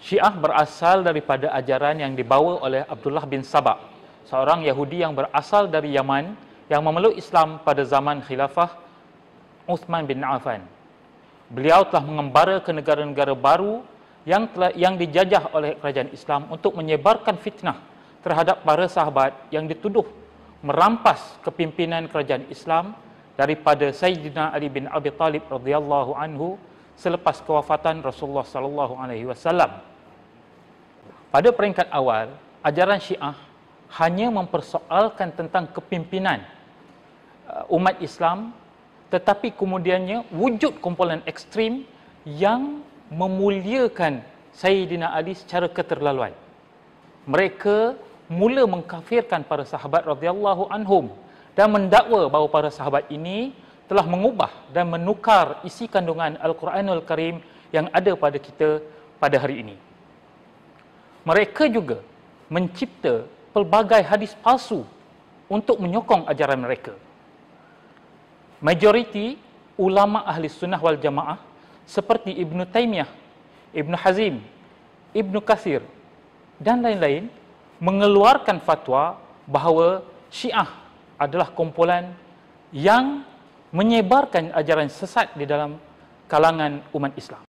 Syiah berasal daripada ajaran yang dibawa oleh Abdullah bin Sabak, seorang Yahudi yang berasal dari Yaman yang memeluk Islam pada zaman khilafah Uthman bin Affan. Beliau telah mengembara ke negara-negara baru yang telah yang dijajah oleh kerajaan Islam untuk menyebarkan fitnah terhadap para sahabat yang dituduh merampas kepimpinan kerajaan Islam daripada Sayyidina Ali bin Abi Talib radhiyallahu anhu selepas kewafatan Rasulullah sallallahu alaihi wasallam pada peringkat awal ajaran syiah hanya mempersoalkan tentang kepimpinan uh, umat Islam tetapi kemudiannya wujud kumpulan ekstrim yang memuliakan Sayyidina Ali secara keterlaluan mereka mula mengkafirkan para sahabat radhiyallahu anhum dan mendakwa bahawa para sahabat ini telah mengubah dan menukar isi kandungan Al-Quranul Karim yang ada pada kita pada hari ini. Mereka juga mencipta pelbagai hadis palsu untuk menyokong ajaran mereka. Majoriti ulama ahli sunnah wal jamaah seperti Ibn Taymiyah, Ibn Hazim, Ibn Kathir dan lain-lain mengeluarkan fatwa bahawa Syiah adalah kumpulan yang menyebarkan ajaran sesat di dalam kalangan umat Islam.